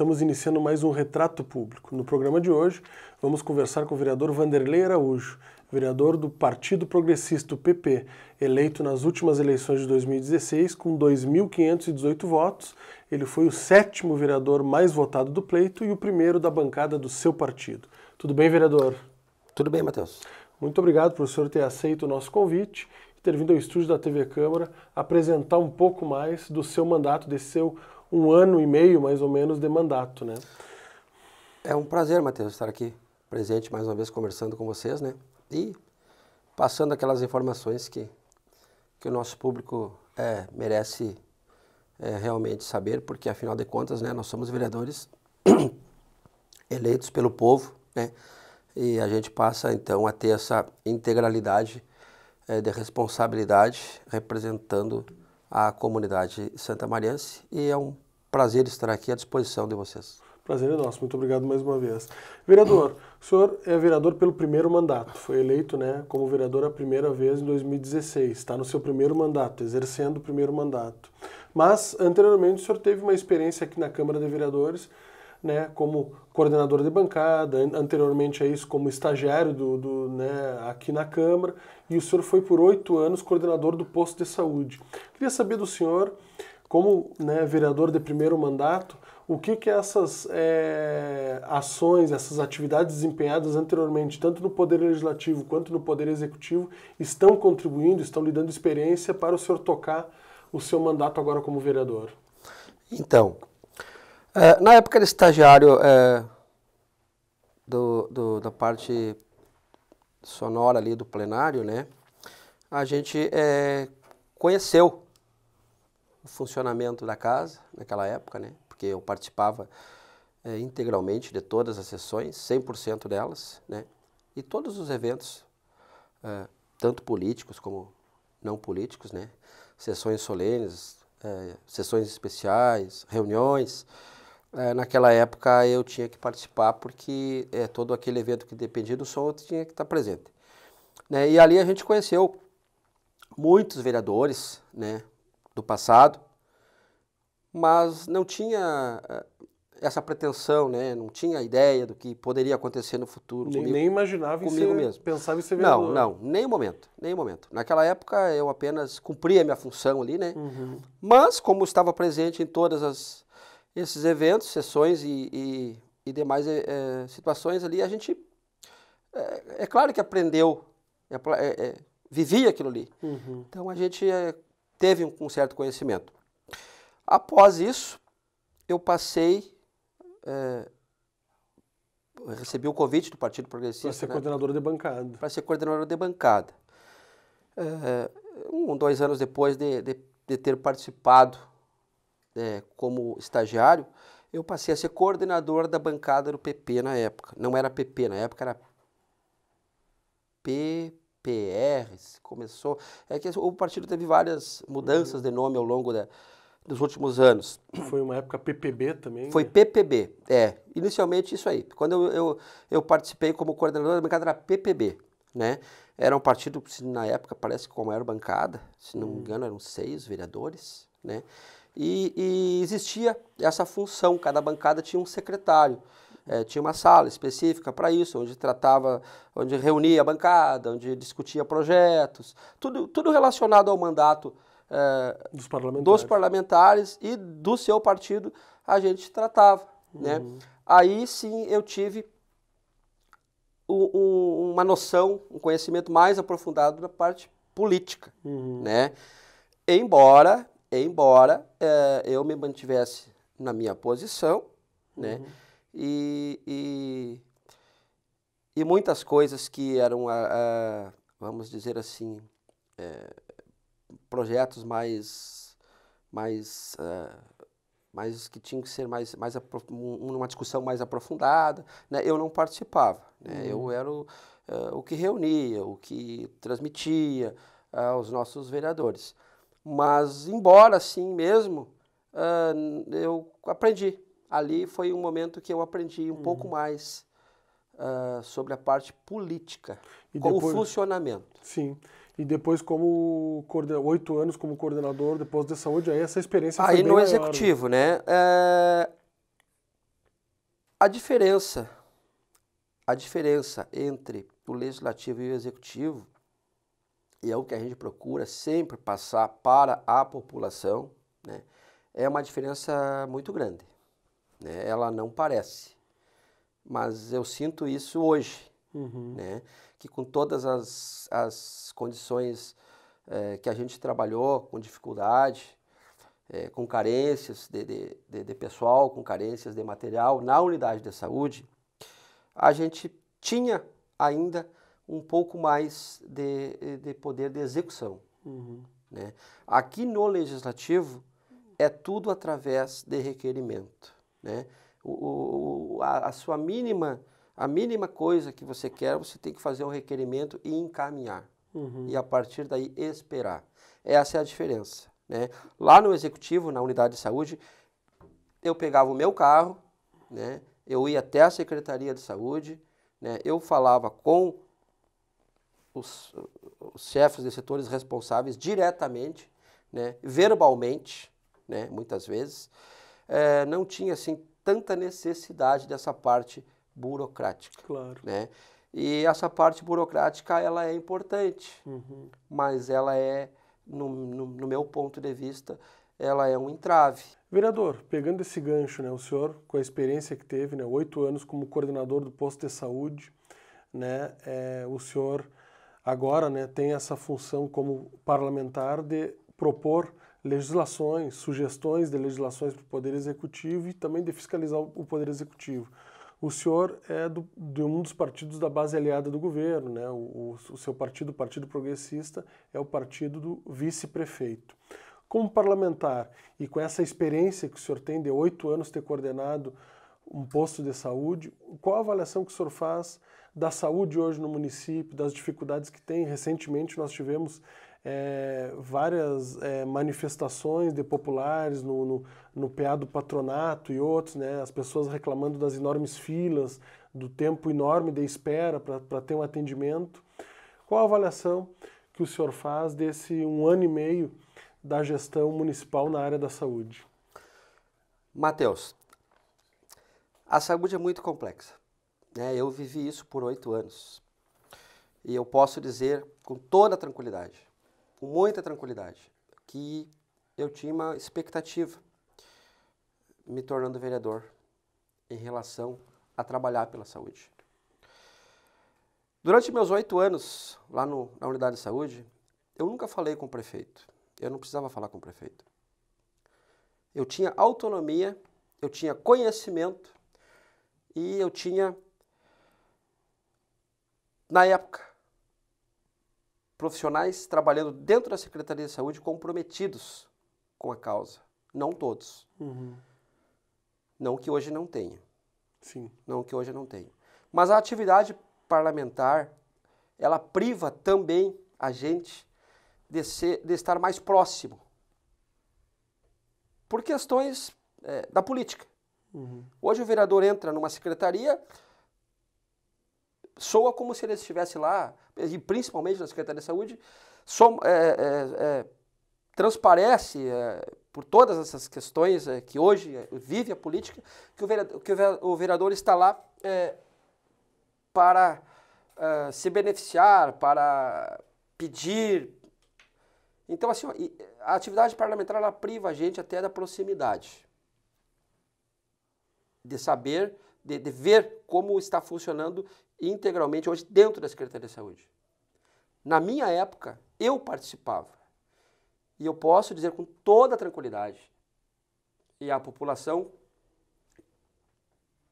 Estamos iniciando mais um Retrato Público. No programa de hoje, vamos conversar com o vereador Vanderlei Araújo, vereador do Partido Progressista, o PP, eleito nas últimas eleições de 2016 com 2.518 votos. Ele foi o sétimo vereador mais votado do pleito e o primeiro da bancada do seu partido. Tudo bem, vereador? Tudo bem, Matheus. Muito obrigado por o senhor ter aceito o nosso convite e ter vindo ao estúdio da TV Câmara apresentar um pouco mais do seu mandato, desse seu um ano e meio, mais ou menos, de mandato, né? É um prazer, Matheus, estar aqui presente mais uma vez conversando com vocês, né? E passando aquelas informações que, que o nosso público é, merece é, realmente saber, porque afinal de contas, né, nós somos vereadores eleitos pelo povo, né? E a gente passa então a ter essa integralidade é, de responsabilidade representando à comunidade Santa Mariense e é um prazer estar aqui à disposição de vocês. Prazer é nosso, muito obrigado mais uma vez. Vereador, o senhor é vereador pelo primeiro mandato, foi eleito né, como vereador a primeira vez em 2016, está no seu primeiro mandato, exercendo o primeiro mandato. Mas, anteriormente, o senhor teve uma experiência aqui na Câmara de Vereadores né, como coordenador de bancada, anteriormente a isso como estagiário do, do né, aqui na Câmara, e o senhor foi por oito anos coordenador do posto de saúde. Queria saber do senhor, como né, vereador de primeiro mandato, o que, que essas é, ações, essas atividades desempenhadas anteriormente, tanto no Poder Legislativo quanto no Poder Executivo, estão contribuindo, estão lhe dando experiência para o senhor tocar o seu mandato agora como vereador? Então, é, na época de estagiário, é, do, do, da parte sonora ali do plenário, né? A gente é, conheceu o funcionamento da casa naquela época, né? Porque eu participava é, integralmente de todas as sessões, 100% delas, né? E todos os eventos, é, tanto políticos como não políticos, né? Sessões solenes, é, sessões especiais, reuniões é, naquela época eu tinha que participar porque é, todo aquele evento que dependia do som eu tinha que estar presente. Né? E ali a gente conheceu muitos vereadores né, do passado, mas não tinha é, essa pretensão, né? não tinha ideia do que poderia acontecer no futuro. Nem, comigo, nem imaginava comigo em ser, mesmo. pensava em ser vereador. Não, não, nem momento, nem momento. Naquela época eu apenas cumpria a minha função ali, né? Uhum. Mas como estava presente em todas as esses eventos, sessões e, e, e demais é, situações ali, a gente, é, é claro que aprendeu, é, é, é, vivia aquilo ali. Uhum. Então a gente teve um, um, certo conhecimento. Após isso, eu passei, recebi o convite do Partido Progressista. Para ser né? de bancada. Para ser coordenadora de bancada. um, dois anos depois de, de, de ter participado é, como estagiário, eu passei a ser coordenador da bancada do PP na época. Não era PP na época, era PPR. Começou. É que o partido teve várias mudanças uhum. de nome ao longo da, dos últimos anos. Foi uma época PPB também? Foi né? PPB, é. Inicialmente isso aí. Quando eu, eu, eu participei como coordenador da bancada era PPB, né? Era um partido, na época, parece que com a maior bancada, se não me uhum. engano, eram seis vereadores, né? e, e existia essa função, cada bancada tinha um secretário. É, tinha uma sala específica para isso, onde tratava, onde reunia a bancada, onde discutia projetos, tudo, tudo relacionado ao mandato é, dos, parlamentares. dos, parlamentares. e do seu partido a gente tratava. Né? Uhum. Né? Aí sim eu tive o, uma noção, um conhecimento mais aprofundado da parte política. Uhum. Né? Embora Embora é, eu me mantivesse na minha posição, né? Uhum. E, e, e, muitas coisas que eram, a, ah, a ah, vamos dizer assim, é, projetos mais, mais, ah, mais que tinham que ser mais, mais uma discussão mais aprofundada, né? Eu não participava, né? Uhum. Eu era o, eh, o que reunia, o que transmitia aos nossos vereadores. Mas, embora assim mesmo, uh, eu aprendi. Ali foi um momento que eu aprendi um uhum. pouco mais uh, sobre a parte política, e como depois, funcionamento. Sim. E depois, como oito anos como coordenador depois de saúde, aí essa experiência aí foi Aí no né? executivo, né? Eh, a diferença, a diferença entre o legislativo e o executivo e é o que a gente procura sempre passar para a população, né, é uma diferença muito grande. Né? Ela não parece, mas eu sinto isso hoje, uhum. né? que com todas as, as condições eh, que a gente trabalhou, com dificuldade, eh, com carências de, de, de, de pessoal, com carências de material na unidade de saúde, a gente tinha ainda um pouco mais de, de poder de execução. Uhum. Né? Aqui no legislativo é tudo através de requerimento. Né? O, o, a, a, sua mínima, a mínima coisa que você quer, você tem que fazer um requerimento e encaminhar. Uhum. E a partir daí esperar. Essa é a diferença. Né? Lá no executivo, na unidade de saúde, eu pegava o meu carro, né? eu ia até a Secretaria de Saúde, né? eu falava com os, os chefes de setores responsáveis diretamente, né, verbalmente, né, muitas vezes, é, não tinha assim tanta necessidade dessa parte burocrática. Claro. Né? E essa parte burocrática ela é importante, uhum. mas ela é, no, no, no, meu ponto de vista, ela é um entrave. Vereador, pegando esse gancho, né, o senhor, com a experiência que teve, né, oito anos como coordenador do posto de saúde, né, é, o senhor agora né, tem essa função como parlamentar de propor legislações, sugestões de legislações para o Poder Executivo e também de fiscalizar o Poder Executivo. O senhor é do, de um dos partidos da base aliada do governo, né? o, o seu partido, o Partido Progressista, é o partido do vice-prefeito. Como parlamentar e com essa experiência que o senhor tem de oito anos ter coordenado um posto de saúde, qual a avaliação que o senhor faz da saúde hoje no município, das dificuldades que tem. Recentemente nós tivemos é, várias é, manifestações de populares no, no, no PA do patronato e outros, né? as pessoas reclamando das enormes filas, do tempo enorme de espera para ter um atendimento. Qual a avaliação que o senhor faz desse um ano e meio da gestão municipal na área da saúde? Matheus, a saúde é muito complexa. Né? Eu vivi isso por oito anos. E eu posso dizer com toda tranquilidade, com muita tranquilidade, que eu tinha uma expectativa me tornando vereador em relação a trabalhar pela saúde. Durante meus oito anos lá no, na unidade de saúde, eu nunca falei com o prefeito. Eu não precisava falar com o prefeito. Eu tinha autonomia, eu tinha conhecimento e eu tinha na época, profissionais trabalhando dentro da Secretaria de Saúde comprometidos com a causa. Não todos. Uhum. Não que hoje não tenha. Sim. Não que hoje não tenha. Mas a atividade parlamentar, ela priva também a gente de, ser, de estar mais próximo. Por questões é, da política. Uhum. Hoje o vereador entra numa secretaria, soa como se ele estivesse lá, e principalmente na Secretaria de Saúde, é, é, é, transparece é, por todas essas questões é, que hoje vive a política, que o vereador, que o vereador está lá para se beneficiar, para pedir. Então, assim, a atividade parlamentar ela priva a gente até da proximidade, de saber, de, de ver como está funcionando integralmente hoje dentro da Secretaria de Saúde. Na minha época, eu participava. E eu posso dizer com toda tranquilidade, e a população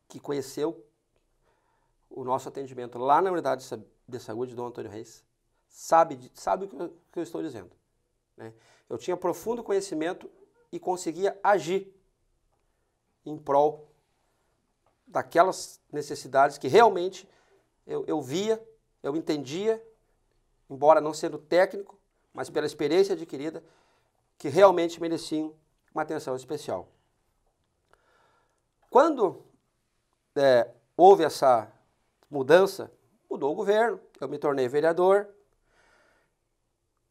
que conheceu o nosso atendimento lá na unidade de saúde do Antônio Reis sabe, sabe o que eu estou dizendo. Né? Eu tinha profundo conhecimento e conseguia agir em prol daquelas necessidades que realmente eu, eu via, eu entendia, embora não sendo técnico, mas pela experiência adquirida, que realmente mereciam uma atenção especial. Quando é, houve essa mudança, mudou o governo, eu me tornei vereador,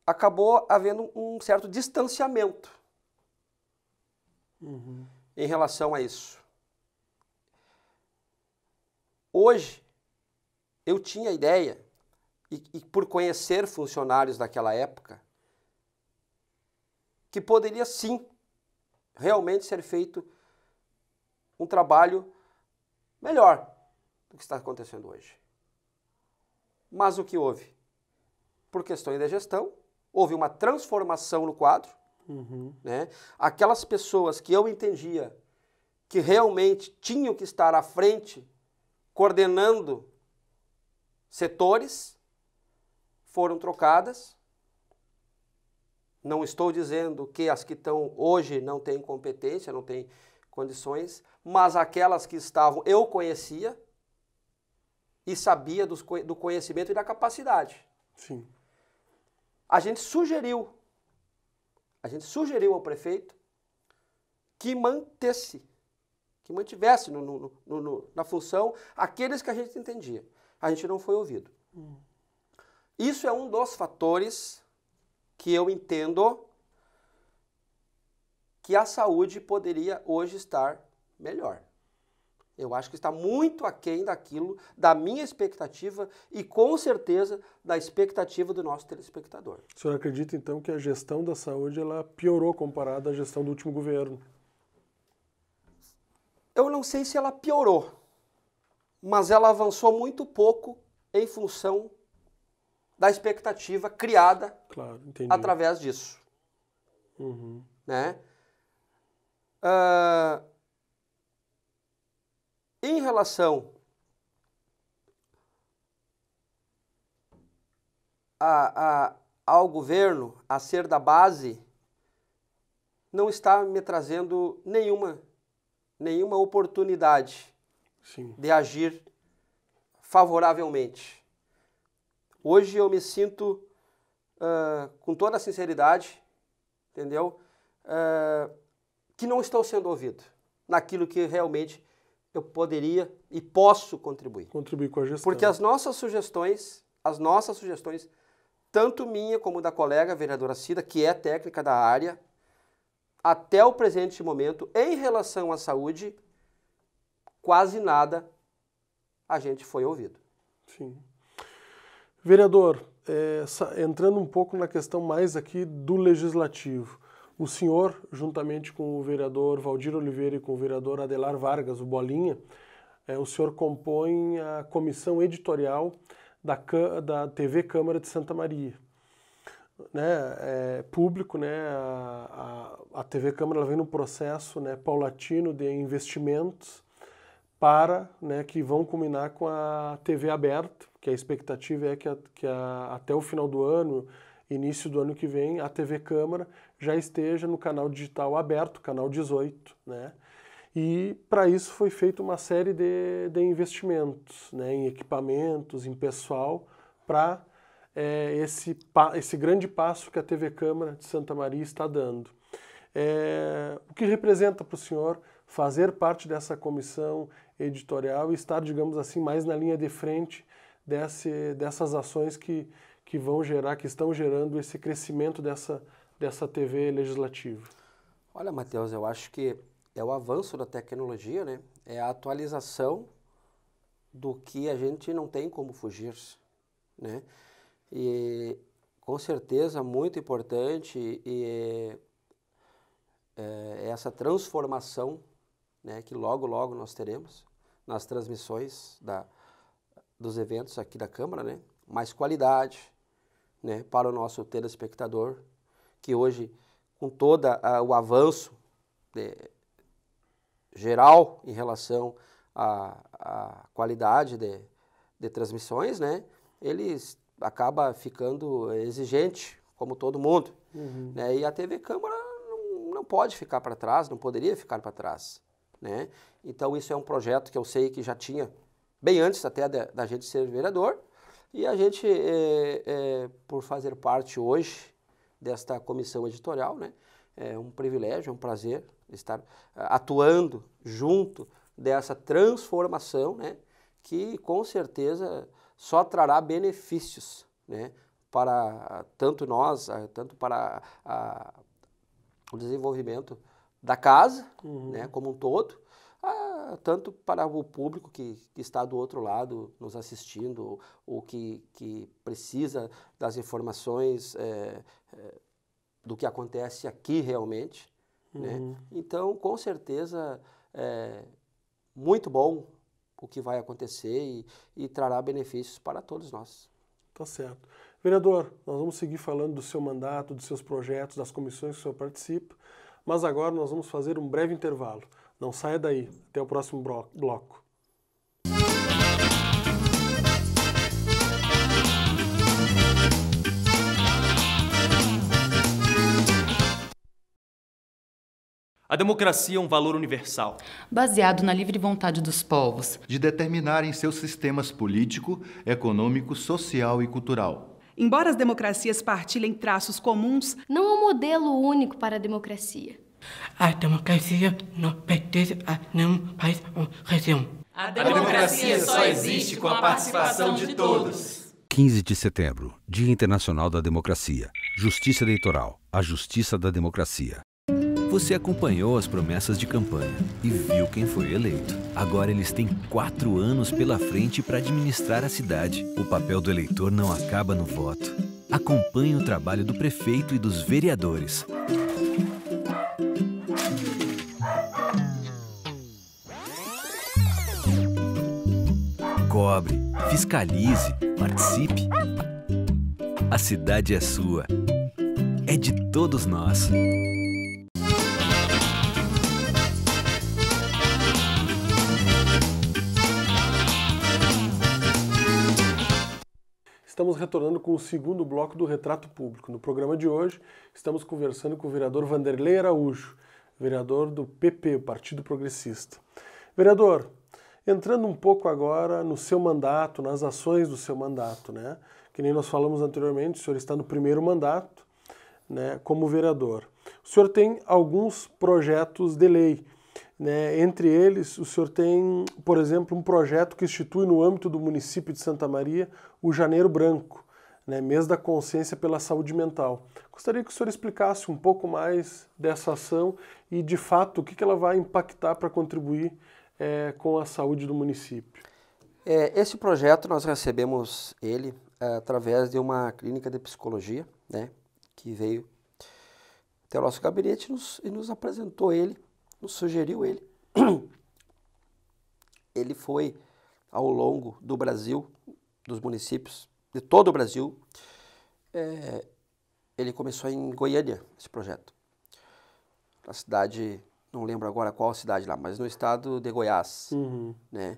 acabou havendo um certo distanciamento uhum. em relação a isso. Hoje, eu tinha ideia, e, e por conhecer funcionários daquela época, que poderia sim realmente ser feito um trabalho melhor do que está acontecendo hoje. Mas o que houve? Por questões da gestão, houve uma transformação no quadro. Uhum. Né? Aquelas pessoas que eu entendia que realmente tinham que estar à frente, coordenando setores foram trocadas. Não estou dizendo que as que estão hoje não têm competência, não têm condições, mas aquelas que estavam eu conhecia e sabia dos, do conhecimento e da capacidade. Sim. A gente sugeriu, a gente sugeriu ao prefeito que mantesse, que mantivesse no, no, no, na função aqueles que a gente entendia a gente não foi ouvido. Hum. Isso é um dos fatores que eu entendo que a saúde poderia hoje estar melhor. Eu acho que está muito aquém daquilo, da minha expectativa e com certeza da expectativa do nosso telespectador. O senhor acredita então que a gestão da saúde ela piorou comparada à gestão do último governo? Eu não sei se ela piorou, mas ela avançou muito pouco em função da expectativa criada claro, através disso. Uhum. Né? Uh, em relação a, a, ao governo, a ser da base, não está me trazendo nenhuma, nenhuma oportunidade Sim. de agir favoravelmente. Hoje eu me sinto, uh, com toda a sinceridade, entendeu? Uh, que não estou sendo ouvido naquilo que realmente eu poderia e posso contribuir. Contribuir com a gestão. Porque as nossas sugestões, as nossas sugestões, tanto minha como da colega vereadora Cida, que é técnica da área, até o presente momento, em relação à saúde, quase nada a gente foi ouvido. Sim. Vereador, é, entrando um pouco na questão mais aqui do legislativo, o senhor, juntamente com o vereador Valdir Oliveira e com o vereador Adelar Vargas, o Bolinha, é, o senhor compõe a comissão editorial da, da TV Câmara de Santa Maria. Né, é, público, né, a, a, a TV Câmara vem num processo né, paulatino de investimentos para né, que vão combinar com a TV aberta, que a expectativa é que, a, que a, até o final do ano, início do ano que vem, a TV Câmara já esteja no canal digital aberto, canal 18. Né? E para isso foi feita uma série de, de investimentos né, em equipamentos, em pessoal, para é, esse, esse grande passo que a TV Câmara de Santa Maria está dando. É, o que representa para o senhor fazer parte dessa comissão, editorial e estar, digamos assim, mais na linha de frente desse, dessas ações que, que vão gerar, que estão gerando esse crescimento dessa, dessa TV legislativa? Olha, Matheus, eu acho que é o avanço da tecnologia, né? É a atualização do que a gente não tem como fugir, né? E com certeza muito importante e, é, é essa transformação né, que logo, logo nós teremos nas transmissões da, dos eventos aqui da Câmara, né, mais qualidade né, para o nosso telespectador, que hoje, com todo o avanço de, né, geral em relação à, qualidade de, de transmissões, né, ele acaba ficando exigente, como todo mundo. Uhum. Né, e a TV Câmara não, não pode ficar para trás, não poderia ficar para trás. Né? Então, isso é um projeto que eu sei que já tinha, bem antes até da, da gente ser vereador, e a gente, é, é, por fazer parte hoje desta comissão editorial, né? é um privilégio, é um prazer estar eh, atuando junto dessa transformação, né? que com certeza só trará benefícios né? para tanto nós, tanto para a, o desenvolvimento da casa, uhum. né, como um todo, a, ah, tanto para o público que, que, está do outro lado nos assistindo, ou, que, que, precisa das informações é, é, do que acontece aqui realmente. Né. Uhum. Né? Então, com certeza, é muito bom o que vai acontecer e, e trará benefícios para todos nós. Tá certo. Vereador, nós vamos seguir falando do seu mandato, dos seus projetos, das comissões que o senhor participa. Mas agora nós vamos fazer um breve intervalo. Não saia daí. Até o próximo bloco. A democracia é um valor universal, baseado na livre vontade dos povos de determinarem seus sistemas político, econômico, social e cultural. Embora as democracias partilhem traços comuns, não há um modelo único para a democracia. A democracia não pertence a nenhum país ou região. A democracia só existe com a participação de todos. 15 de setembro, Dia Internacional da Democracia. Justiça Eleitoral, a justiça da democracia. Você acompanhou as promessas de campanha e viu quem foi eleito. Agora eles têm quatro anos pela frente para administrar a cidade. O papel do eleitor não acaba no voto. Acompanhe o trabalho do prefeito e dos vereadores. Cobre, fiscalize, participe. A cidade é sua. É de todos nós. retornando com o segundo bloco do Retrato Público. No programa de hoje, estamos conversando com o vereador Vanderlei Araújo, vereador do PP, Partido Progressista. Vereador, entrando um pouco agora no seu mandato, nas ações do seu mandato, né? Que nem nós falamos anteriormente, o senhor está no primeiro mandato, né, como vereador. O senhor tem alguns projetos de lei, né, entre eles, o senhor tem, por exemplo, um projeto que institui no âmbito do município de Santa Maria o Janeiro Branco, né, mês da consciência pela saúde mental. Gostaria que o senhor explicasse um pouco mais dessa ação e, de fato, o que, que ela vai impactar para contribuir é, com a saúde do município. É, esse projeto nós recebemos ele eh, através de uma clínica de psicologia, né, que veio até o nosso gabinete e nos, e nos apresentou ele, nos sugeriu ele. Ele foi ao longo do Brasil dos municípios de todo o Brasil, é, ele começou em Goiânia, esse projeto. A cidade, não lembro agora qual cidade lá, mas no estado de Goiás, uhum. né?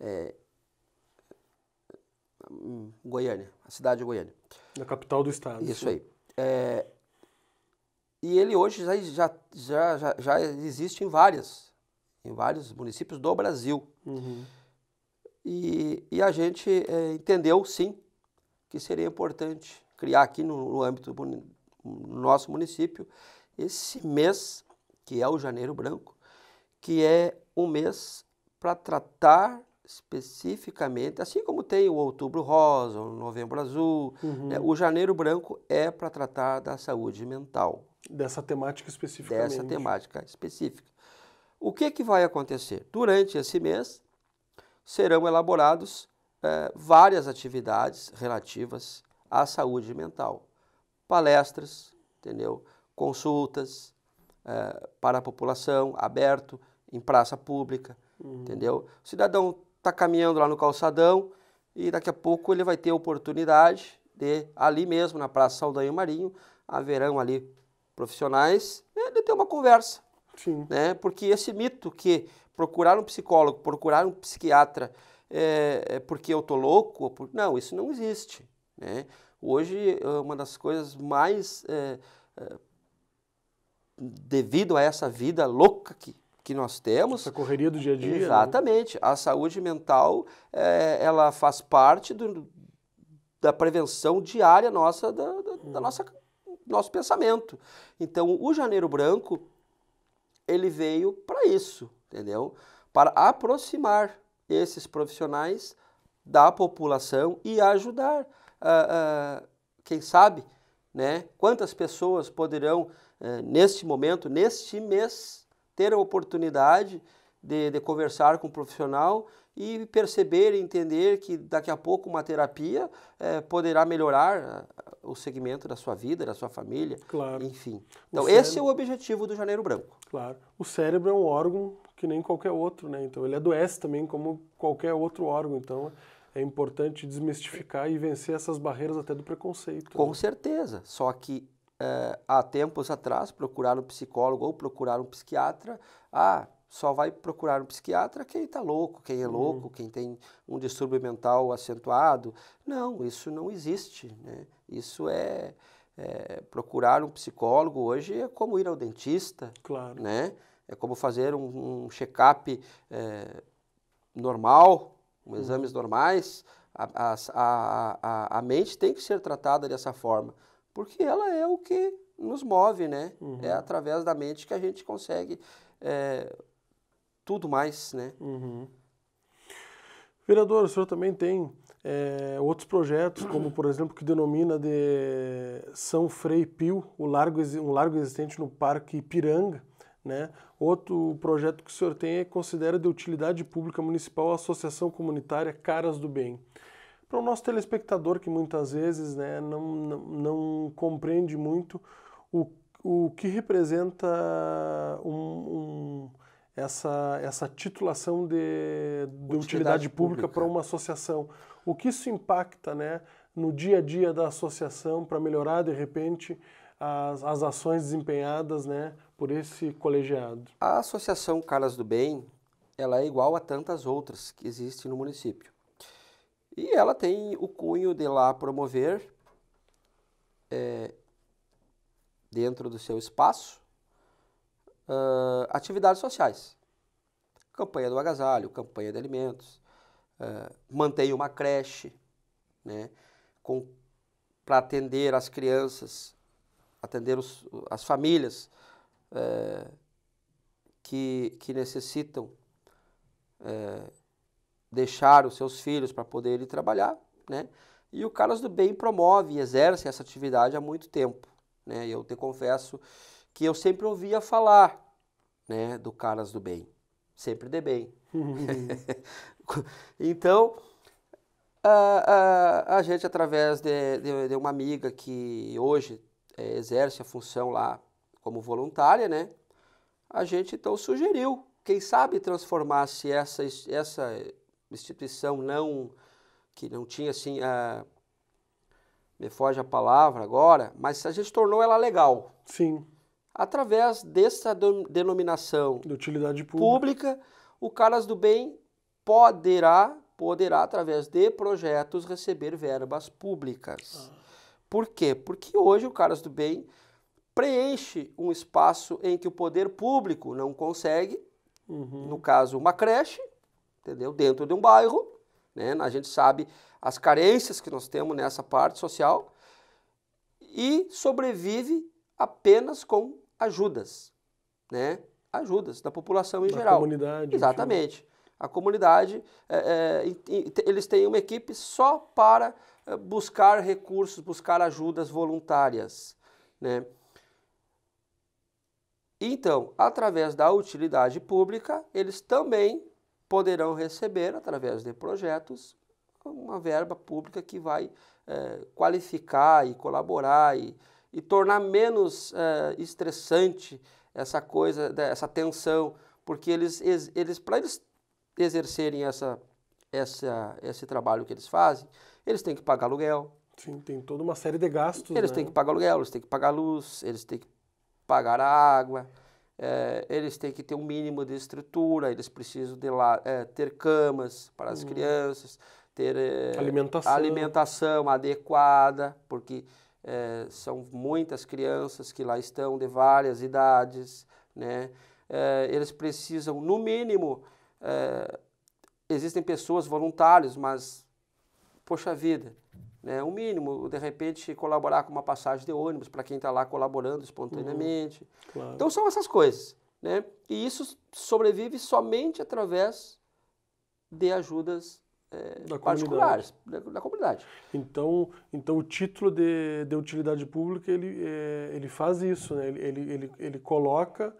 É, Goiânia, a cidade de Goiânia. Na capital do estado. Isso sim. aí. É, e ele hoje já, já, já, já existe em várias, em vários municípios do Brasil. Uhum. E, e a gente é, entendeu, sim, que seria importante criar aqui no, no âmbito do nosso município esse mês, que é o Janeiro Branco, que é um mês para tratar especificamente, assim como tem o Outubro Rosa, o Novembro Azul, uhum. né, o Janeiro Branco é para tratar da saúde mental. Dessa temática específica. Dessa temática específica. O que, que vai acontecer? Durante esse mês, serão elaborados eh, várias atividades relativas à saúde mental. Palestras, entendeu? consultas eh, para a população, aberto, em praça pública, uhum. entendeu? O cidadão está caminhando lá no calçadão e daqui a pouco ele vai ter a oportunidade de, ali mesmo, na Praça Saldanha Marinho, haverão ali profissionais, eh, de ter uma conversa. Sim. Né? Porque esse mito que procurar um psicólogo, procurar um psiquiatra é, é porque eu tô louco? Por... Não, isso não existe. Né? Hoje, é uma das coisas mais é, é, devido a essa vida louca que, que nós temos. Essa correria do dia a dia. Né? Exatamente. Né? A saúde mental, é, ela faz parte do, da prevenção diária nossa, da, da, hum. da nossa nosso pensamento. Então, o Janeiro Branco, ele veio para isso, entendeu? Para aproximar esses profissionais da população e ajudar, ah, ah, quem sabe, né? Quantas pessoas poderão, eh, neste momento, neste mês, ter a oportunidade de, de conversar com o um profissional e perceber e entender que daqui a pouco uma terapia eh, poderá melhorar ah, o segmento da sua vida, da sua família, claro. enfim. Então, cérebro... esse é o objetivo do Janeiro Branco. Claro. O cérebro é um órgão que nem qualquer outro, né? Então ele adoece também como qualquer outro órgão. Então é importante desmistificar e vencer essas barreiras até do preconceito. Com né? certeza. Só que é, há tempos atrás procurar um psicólogo ou procurar um psiquiatra, ah, só vai procurar um psiquiatra quem está louco, quem é uhum. louco, quem tem um distúrbio mental acentuado. Não, isso não existe. Né? Isso é, é, procurar um psicólogo hoje é como ir ao dentista. Claro. Né? é como fazer um, um check-up é, normal, uhum. exames normais. A, a, a, a mente tem que ser tratada dessa forma, porque ela é o que nos move, né? Uhum. É através da mente que a gente consegue é, tudo mais, né? Uhum. Vereador, o senhor também tem é, outros projetos, como por exemplo que denomina de São Frei Pio, largo, um largo existente no Parque Ipiranga, né? Outro projeto que o senhor tem é considera de utilidade pública municipal a Associação Comunitária Caras do Bem. Para o nosso telespectador que muitas vezes né, não, não, não compreende muito o, o que representa um, um, essa, essa titulação de, de utilidade, utilidade pública, para uma associação, o que isso impacta né, no dia a dia da associação para melhorar de repente as, as ações desempenhadas né, por esse colegiado? A Associação Caras do Bem ela é igual a tantas outras que existem no município. E ela tem o cunho de lá promover, é, dentro do seu espaço, uh, atividades sociais. Campanha do agasalho, campanha de alimentos, uh, mantém uma creche né, para atender as crianças atender os, as famílias é, que, que necessitam é, deixar os seus filhos para poder ir trabalhar, né? E o Carlos do Bem promove e exerce essa atividade há muito tempo, né? Eu te confesso que eu sempre ouvia falar, né, do Caras do Bem, sempre de bem. então, a, a, a, gente através de, de, de uma amiga que hoje é, exerce a função lá como voluntária, né? A gente então sugeriu, quem sabe transformasse essa, essa instituição não que não tinha assim a, me foge a palavra agora, mas a gente tornou ela legal. Sim. Através dessa denominação de utilidade pública. pública, o Caras do Bem poderá poderá através de projetos receber verbas públicas. Ah. Por quê? Porque hoje o Caras do Bem preenche um espaço em que o poder público não consegue, uhum. no caso, uma creche, entendeu? Dentro de um bairro, né? A gente sabe as carências que nós temos nessa parte social e sobrevive apenas com ajudas, né? Ajudas da população em da geral. Comunidade. Exatamente. A comunidade, é, é, eles têm uma equipe só para eh, buscar recursos, buscar ajudas voluntárias, né? Então, através da utilidade pública, eles também poderão receber, através de projetos, uma verba pública que vai é, qualificar e colaborar e, e tornar menos é, estressante essa coisa, né, essa tensão, porque eles, eles para eles exercerem essa, essa, esse trabalho que eles fazem, eles têm que pagar aluguel. Sim, tem toda uma série de gastos. Eles né? têm que pagar aluguel, eles têm que pagar luz, eles têm que pagar a água, é, eles têm que ter um mínimo de estrutura, eles precisam de lá, é, ter camas para as hum. crianças, ter é, alimentação. alimentação. adequada, porque são muitas crianças que lá estão de várias idades, né? eles precisam, no mínimo, existem pessoas voluntárias, mas poxa vida, né, o mínimo, de repente colaborar com uma passagem de ônibus para quem está lá colaborando espontaneamente. Uhum, claro. Então são essas coisas. Né? E isso sobrevive somente através de ajudas é, da particulares da, da, comunidade. Então, então o título de, de utilidade pública ele, é, ele faz isso, né? ele, ele, ele, ele coloca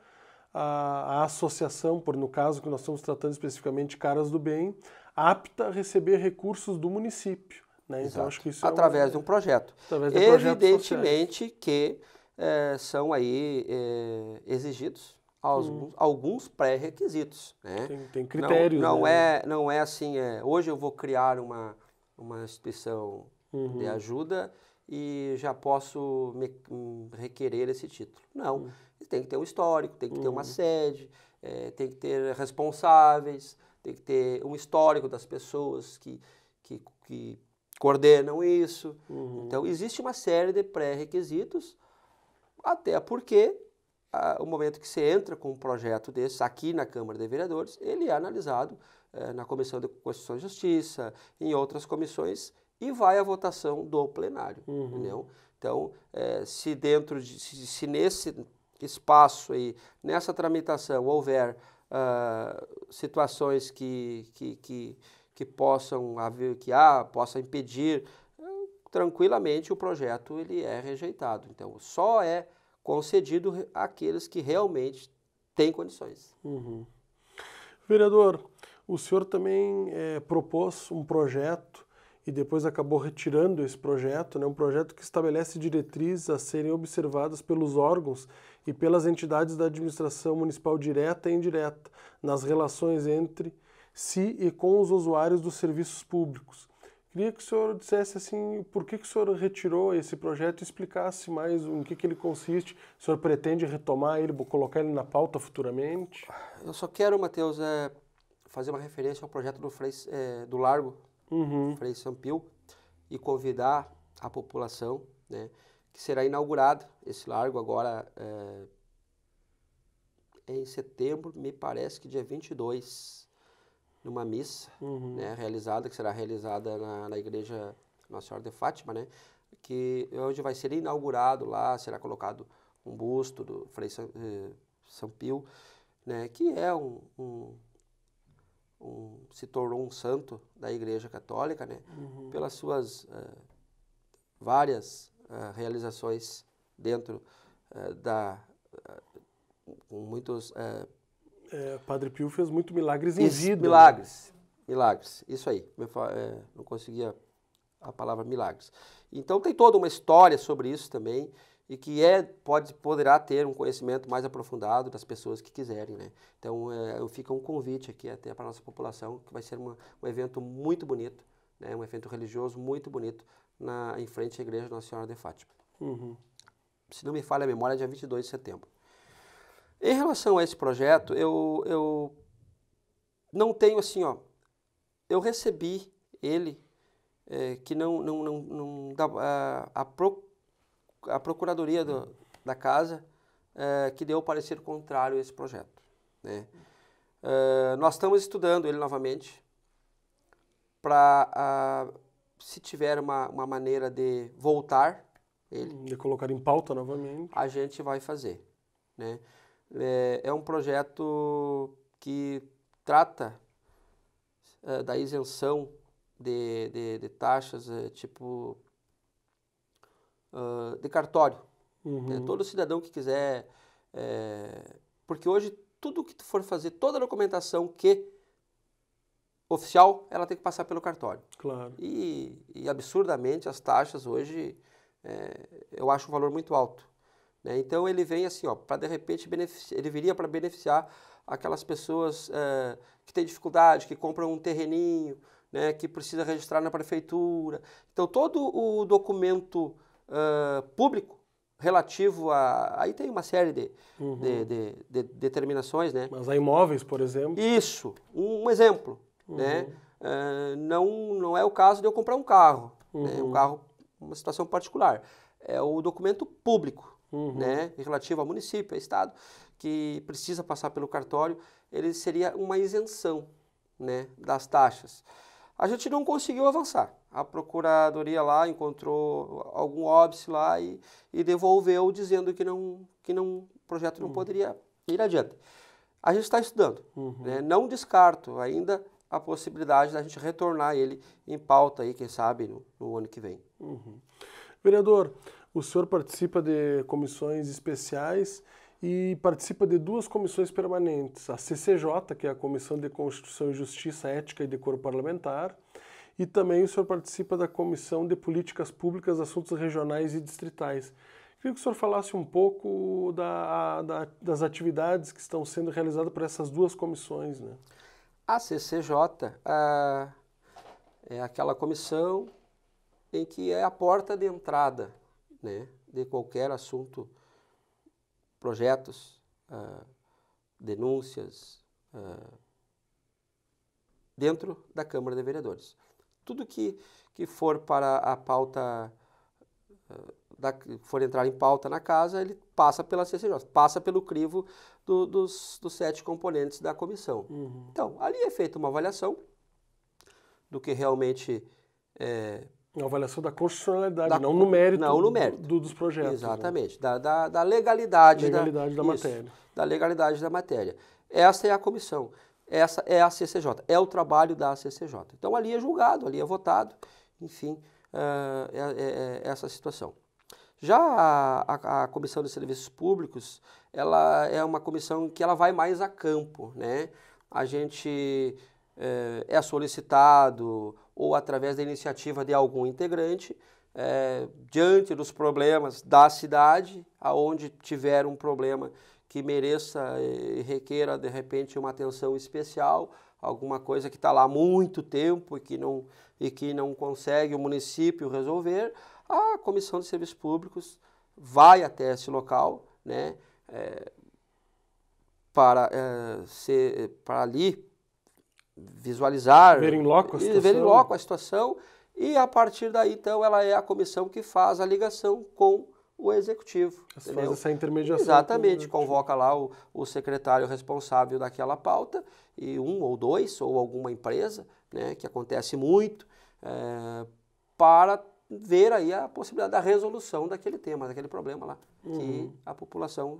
a, a, associação, por no caso que nós estamos tratando especificamente Caras do Bem, apta a receber recursos do município. Né? Então, acho que isso é Através é de um projeto. Através de Evidentemente que é, são aí é, exigidos alguns, hum. alguns pré-requisitos. Né? Tem, tem, critérios. Não, não né? é, não é assim, é, hoje eu vou criar uma, uma instituição uhum. de ajuda e já posso me, hum, requerer esse título. Não, uhum. tem que ter um histórico, tem que uhum. ter uma uhum. sede, é, tem que ter responsáveis, tem que ter um histórico das pessoas que, que, que coordenam isso. Uhum. Então, existe uma série de pré-requisitos, até porque ah, o momento que você entra com um projeto desses aqui na Câmara de Vereadores, ele é analisado eh, na Comissão de Constituição e Justiça, em outras comissões, e vai à votação do plenário. Uhum. Entendeu? Então, eh, se dentro de, se, se nesse espaço aí, nessa tramitação, houver uh, situações que, que, que, que, possam haver, que há, possa impedir, hum, tranquilamente o projeto ele é rejeitado. Então, só é concedido àqueles que realmente têm condições. Uhum. Vereador, o senhor também é, propôs um projeto e depois acabou retirando esse projeto, né, um projeto que estabelece diretrizes a serem observadas pelos órgãos e pelas entidades da administração municipal direta e indireta, nas relações entre si e com os usuários dos serviços públicos. Queria que o senhor dissesse assim, por que, que o senhor retirou esse projeto e explicasse mais em que, que ele consiste. O senhor pretende retomar ele, colocar ele na pauta futuramente? Eu só quero, Matheus, é, fazer uma referência ao projeto do, Frei, é, do Largo, uhum. Frei Sampio, e convidar a população, né, que será inaugurado esse largo agora é, em setembro, me parece que dia 22, numa missa uhum. né, realizada, que será realizada na, na Igreja Nossa Senhora de Fátima, né, que onde vai ser inaugurado lá, será colocado um busto do Frei São, eh, São Pio, né, que é um, um, um, se tornou um santo da Igreja Católica, né, uhum. pelas suas eh, várias realizações dentro uh, da eh, com muitos eh, é, Padre Pio fez muito milagres em isso, vida. Né? Milagres, milagres, isso aí. não conseguia a palavra milagres. Então tem toda uma história sobre isso também e que é pode poderá ter um conhecimento mais aprofundado das pessoas que quiserem, né? Então eu fica um convite aqui até para a nossa população que vai ser uma, um evento muito bonito, né? Um evento religioso muito bonito na, em frente à Igreja Nossa Senhora de Fátima. Uhum. Se não me falha a memória, é dia 22 de setembro. Em relação a esse projeto, eu, eu não tenho assim, ó. Eu recebi ele, é, que não, não, não, não a, a, pro, a procuradoria do, da casa é, que deu parecer contrário a esse projeto. Né? É, nós estamos estudando ele novamente para se tiver uma, uma maneira de voltar ele. De colocar em pauta novamente. A gente vai fazer. Né? É, é um projeto que trata é, da isenção de, de, de taxas, é, tipo, uh, de cartório. Né? Uhum. Né? Todo cidadão que quiser. É, porque hoje, tudo que tu for fazer, toda a documentação que oficial, ela tem que passar pelo cartório. Claro. E, e absurdamente as taxas hoje, é, eu acho um valor muito alto. Né? Então ele vem assim, ó, para de repente ele viria para beneficiar aquelas pessoas é, que têm dificuldade, que compram um terreninho, né, que precisa registrar na prefeitura. Então todo o documento uh, público relativo a. Aí tem uma série de, uhum. de, de, de, determinações, né? Mas a imóveis, por exemplo. Isso, um exemplo. Né? uhum. né? Uh, não, não é o caso de eu comprar um carro, né? uhum. né? um carro, uma situação particular. É o documento público, uhum. né? relativo ao município, ao estado, que precisa passar pelo cartório, ele seria uma isenção né? das taxas. A gente não conseguiu avançar. A procuradoria lá encontrou algum óbice lá e, e devolveu dizendo que não que não o projeto não uhum. poderia ir adiante. A gente está estudando, uhum. né? não descarto ainda a possibilidade da gente retornar ele em pauta aí, quem sabe, no, no ano que vem. Uhum. Vereador, o senhor participa de comissões especiais e participa de duas comissões permanentes, a CCJ, que é a Comissão de Constituição e Justiça, Ética e Decoro Parlamentar, e também o senhor participa da Comissão de Políticas Públicas, Assuntos Regionais e Distritais. Queria que o senhor falasse um pouco da, da, das atividades que estão sendo realizadas por essas duas comissões. Né? A CCJ a, é aquela comissão em que é a porta de entrada né, de qualquer assunto, projetos, ah, denúncias, ah, dentro da Câmara de Vereadores. Tudo que, que for para a pauta ah, da, for entrar em pauta na casa, ele passa pela CCJ, passa pelo crivo do, dos, dos, sete componentes da comissão. Uhum. Então, ali é feita uma avaliação do que realmente. É, uma avaliação da constitucionalidade, da, não no mérito, não no mérito. Do, dos projetos. Né? Exatamente, né? da, da, da, legalidade, legalidade da, da isso, matéria. Da legalidade da matéria. Essa é a comissão, essa é a CCJ, é o trabalho da CCJ. Então ali é julgado, ali é votado, enfim, ah, é, é, é essa situação. Já a, a Comissão de Serviços Públicos, ela é uma comissão que ela vai mais a campo, né? A gente é, é solicitado ou através da iniciativa de algum integrante é, diante dos problemas da cidade, aonde tiver um problema que mereça eh, e requeira de repente uma atenção especial, alguma coisa que está lá há muito tempo e que não, e que não consegue o município resolver, a Comissão de Serviços Públicos vai até esse local, né, é, para, é, ser, para ali visualizar, ver em loco a situação. Ver em loco a situação e a partir daí, então, ela é a comissão que faz a ligação com o executivo. faz essa intermediação. Exatamente, convoca lá o, o secretário responsável daquela pauta, e um ou dois, ou alguma empresa, né, que acontece muito, é, para ver aí a possibilidade da resolução daquele tema, daquele problema lá, uhum. que a população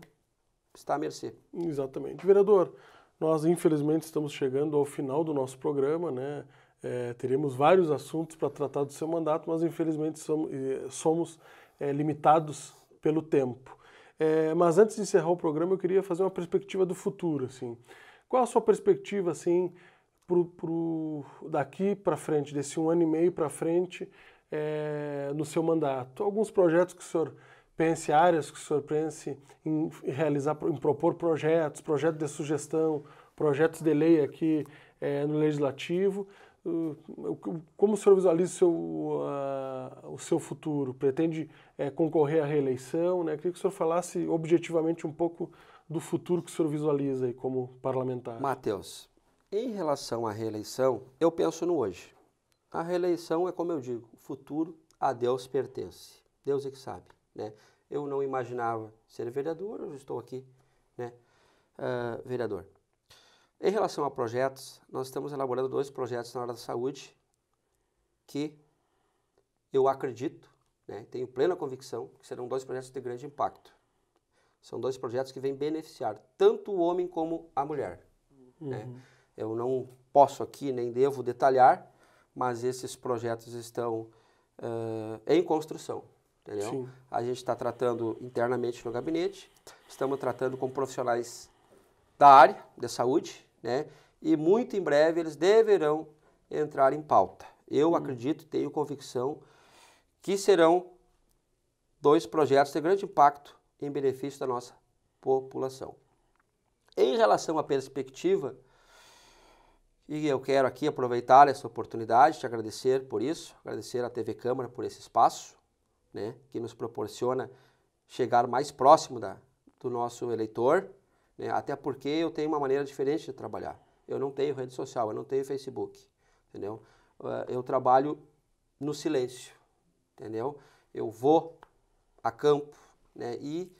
está à mercê. Exatamente. Vereador, nós infelizmente estamos chegando ao final do nosso programa, né? É, teremos vários assuntos para tratar do seu mandato, mas infelizmente eh, somos, somos eh, é, limitados pelo tempo. É, mas antes de encerrar o programa, eu queria fazer uma perspectiva do futuro, assim. Qual a sua perspectiva, assim, pro, pro daqui para frente, desse um ano e meio para frente, é, no seu mandato? Alguns projetos que o senhor pense, áreas que o senhor pense em realizar, em propor projetos, projetos de sugestão, projetos de lei aqui é, no Legislativo. Uh, como o senhor visualiza o seu, uh, o seu futuro? Pretende é, concorrer à reeleição? Né? Queria que o senhor falasse objetivamente um pouco do futuro que o senhor visualiza aí como parlamentar. Matheus, em relação à reeleição, eu penso no hoje. A reeleição é como eu digo, o futuro a Deus pertence. Deus é que sabe, né? Eu não imaginava ser vereador, eu estou aqui, né? Uh, vereador. Em relação a projetos, nós estamos elaborando dois projetos na área da saúde que eu acredito, né, tenho plena convicção que serão dois projetos de grande impacto. São dois projetos que vêm beneficiar tanto o homem como a mulher. Né? Uhum. Né? Eu não posso aqui nem devo detalhar, mas esses projetos estão uh, em construção. Entendeu? A gente está tratando internamente no gabinete, estamos tratando com profissionais da área da saúde, né? E muito em breve eles deverão entrar em pauta. Eu hum. acredito, tenho convicção que serão dois projetos de grande impacto em benefício da nossa população. Em relação à perspectiva e eu quero aqui aproveitar essa oportunidade, te agradecer por isso, agradecer à TV Câmara por esse espaço, né, que nos proporciona chegar mais próximo da, do nosso eleitor, né, até porque eu tenho uma maneira diferente de trabalhar. Eu não tenho rede social, eu não tenho Facebook, entendeu? Ah, eu trabalho no silêncio, entendeu? Eu vou a campo né, e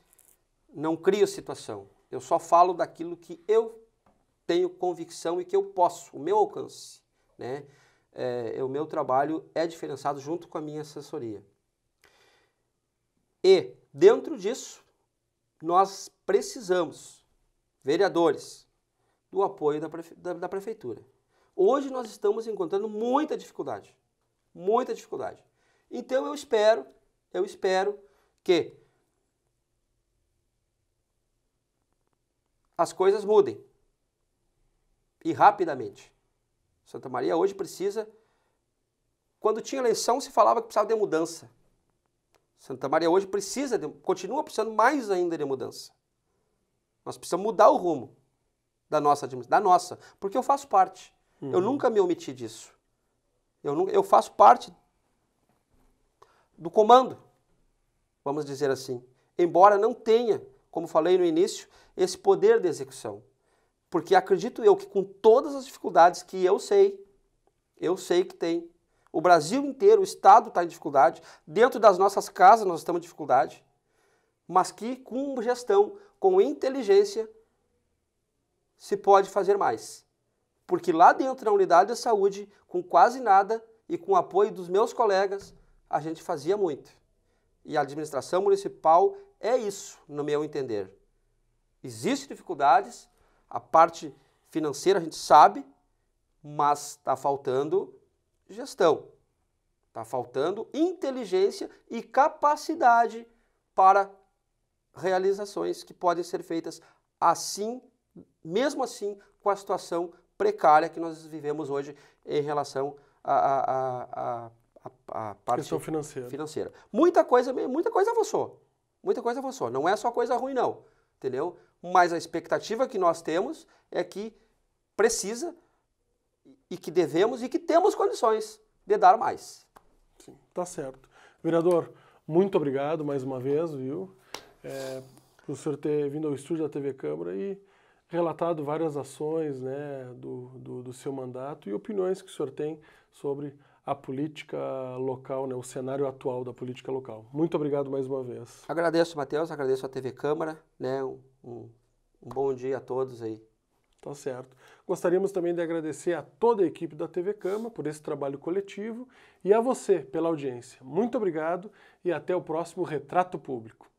não crio situação. Eu só falo daquilo que eu tenho convicção e que eu posso, o meu alcance. Né? É, o meu trabalho é diferenciado junto com a minha assessoria. E, dentro disso, nós precisamos, vereadores, do apoio da, prefe da, da prefeitura. Hoje nós estamos encontrando muita dificuldade, muita dificuldade. Então eu espero, eu espero que as coisas mudem e rapidamente. Santa Maria hoje precisa. Quando tinha eleição, se falava que precisava de mudança. Santa Maria hoje precisa, de, continua precisando mais ainda de mudança. Nós precisamos mudar o rumo da nossa da nossa, porque eu faço parte. Uhum. Eu nunca me omiti disso. Eu, nunca eu faço parte do comando, vamos dizer assim. Embora não tenha, como falei no início, esse poder de execução. Porque acredito eu que com todas as dificuldades que eu sei, eu sei que tem. O Brasil inteiro, o Estado está em dificuldade. Dentro das nossas casas nós estamos em dificuldade. Mas que com gestão, com inteligência, se pode fazer mais. Porque lá dentro da unidade da saúde, com quase nada e com o apoio dos meus colegas, a gente fazia muito. E a administração municipal é isso, no meu entender. Existem dificuldades, a parte financeira a gente sabe, mas está faltando gestão. Está faltando inteligência e capacidade para realizações que podem ser feitas assim, mesmo assim, com a situação precária que nós vivemos hoje em relação à parte questão financeira. financeira. Muita coisa, muita coisa avançou. Muita coisa avançou. Não é só coisa ruim, não. Entendeu? mas a expectativa que nós temos é que precisa e que devemos e que temos condições de dar mais. Sim, tá certo. Vereador, muito obrigado mais uma vez, viu? É, o senhor ter vindo ao estúdio da TV Câmara e relatado várias ações né, do, do, do seu mandato e opiniões que o senhor tem sobre a política local, né, o cenário atual da política local. Muito obrigado mais uma vez. Agradeço, Matheus, agradeço à TV Câmara, né, um, um bom dia a todos aí. Tá certo. Gostaríamos também de agradecer a toda a equipe da TV Câmara por esse trabalho coletivo e a você pela audiência. Muito obrigado e até o próximo Retrato Público.